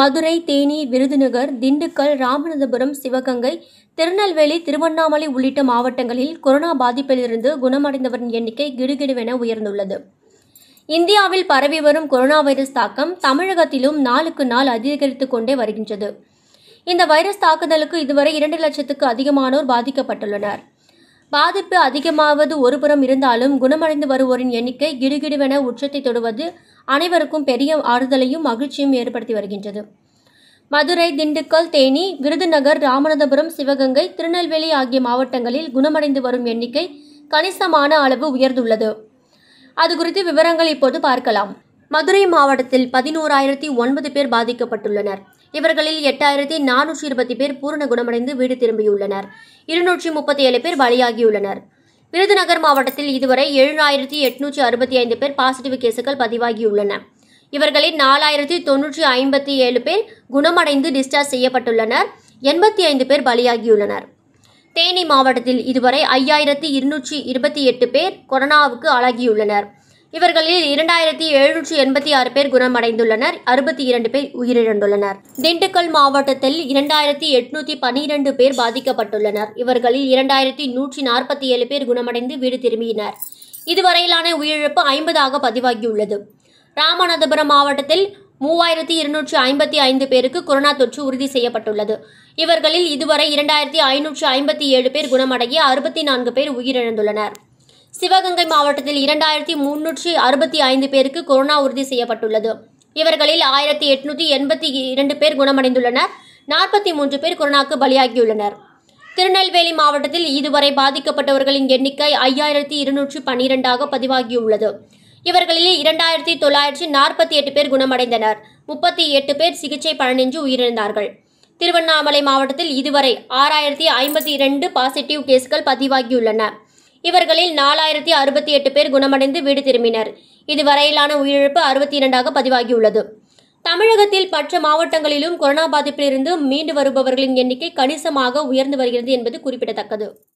மதுரை தேனி விருதுநகர் திண்டுக்கல் ராமநாதபுரம் சிவகங்கை திருநெல்வேலி திருவண்ணாமலை உள்ளிட்ட மாவட்டங்களில் கொரோனா பாதிப்பிலிருந்து குணமடைந்தவரின் எண்ணிக்கை கிடுகிடுவென உயர்ந்துள்ளது இந்தியாவில் பரவி வரும் கொரோனா வைரஸ் தாக்கம் தமிழகத்திலும் நாளுக்கு நாள் அதிகரித்துக் கொண்டே வருகின்றது இந்த வைரஸ் தாக்குதலுக்கு இதுவரை இரண்டு லட்சத்துக்கு அதிகமானோர் பாதிக்கப்பட்டுள்ளனர் பாதிப்பு அதிகமாவது ஒருபுறம் இருந்தாலும் குணமடைந்து வருவோரின் எண்ணிக்கை கிடுகிடுவென உச்சத்தை தொடுவது அனைவருக்கும் பெரிய ஆறுதலையும் மகிழ்ச்சியும் ஏற்படுத்தி வருகின்றது மதுரை திண்டுக்கல் தேனி விருதுநகர் ராமநாதபுரம் சிவகங்கை திருநெல்வேலி ஆகிய மாவட்டங்களில் குணமடைந்து வரும் எண்ணிக்கை கணிசமான அளவு உயர்ந்துள்ளது அது குறித்து விவரங்கள் இப்போது பார்க்கலாம் மதுரை மாவட்டத்தில் பதினோராயிரத்தி ஒன்பது பேர் பாதிக்கப்பட்டுள்ளனர் இவர்களில் எட்டாயிரத்தி நானூற்றி இருபத்தி பேர் பூரண குணமடைந்து வீடு திரும்பியுள்ளனர் இருநூற்றி முப்பத்தி ஏழு பேர் பலியாகியுள்ளனர் விருதுநகர் மாவட்டத்தில் இதுவரை ஏழாயிரத்தி எட்நூற்றி அறுபத்தி ஐந்து பேர் பாசிட்டிவ் கேசுகள் பதிவாகியுள்ளன இவர்களில் நாலாயிரத்தி தொன்னூற்றி ஐம்பத்தி ஏழு பேர் குணமடைந்து டிஸ்சார்ஜ் செய்யப்பட்டுள்ளனர் எண்பத்தி ஐந்து பேர் பலியாகியுள்ளனர் தேனி மாவட்டத்தில் இதுவரை ஐயாயிரத்தி இருநூற்றி இருபத்தி எட்டு பேர் கொரோனாவுக்கு ஆளாகியுள்ளனர் இவர்களில் இரண்டாயிரத்தி எழுநூற்று எண்பத்தி ஆறு பேர் குணமடைந்துள்ளனர் அறுபத்தி இரண்டு பேர் உயிரிழந்துள்ளனர் திண்டுக்கல் மாவட்டத்தில் இரண்டாயிரத்தி எட்நூத்தி பனிரெண்டு பேர் பாதிக்கப்பட்டுள்ளனர் இவர்களில் இரண்டாயிரத்தி நூற்றி நாற்பத்தி ஏழு பேர் குணமடைந்து வீடு திரும்பினர் இதுவரையிலான உயிரிழப்பு ஐம்பதாக பதிவாகியுள்ளது ராமநாதபுரம் மாவட்டத்தில் மூவாயிரத்தி இருநூற்றி ஐம்பத்தி ஐந்து பேருக்கு கொரோனா தொற்று உறுதி செய்யப்பட்டுள்ளது இவர்களில் இதுவரை இரண்டாயிரத்தி ஐநூற்று ஐம்பத்தி ஏழு பேர் குணமடைய அறுபத்தி நான்கு பேர் உயிரிழந்துள்ளனர் சிவகங்கை மாவட்டத்தில் இரண்டாயிரத்தி முன்னூற்றி அறுபத்தி ஐந்து பேருக்கு கொரோனா உறுதி செய்யப்பட்டுள்ளது இவர்களில் ஆயிரத்தி எட்நூற்றி எண்பத்தி இரண்டு பேர் குணமடைந்துள்ளனர் நாற்பத்தி மூன்று பேர் கொரோனாக்கு பலியாகியுள்ளனர் திருநெல்வேலி மாவட்டத்தில் இதுவரை பாதிக்கப்பட்டவர்களின் எண்ணிக்கை ஐயாயிரத்தி இருநூற்றி பன்னிரெண்டாக பதிவாகியுள்ளது இவர்களில் இரண்டாயிரத்தி தொள்ளாயிரத்தி நாற்பத்தி எட்டு பேர் குணமடைந்தனர் முப்பத்தி எட்டு பேர் சிகிச்சை பலனின்றி உயிரிழந்தார்கள் திருவண்ணாமலை மாவட்டத்தில் இதுவரை ஆறாயிரத்தி ஐம்பத்தி இரண்டு பாசிட்டிவ் கேஸ்கள் பதிவாகியுள்ளன இவர்களில் நாலாயிரத்தி அறுபத்தி எட்டு பேர் குணமடைந்து வீடு திரும்பினர் இதுவரையிலான உயிரிழப்பு அறுபத்தி இரண்டாக பதிவாகியுள்ளது தமிழகத்தில் மற்ற மாவட்டங்களிலும் கொரோனா பாதிப்பிலிருந்து மீண்டு வருபவர்களின் எண்ணிக்கை கணிசமாக உயர்ந்து வருகிறது என்பது குறிப்பிடத்தக்கது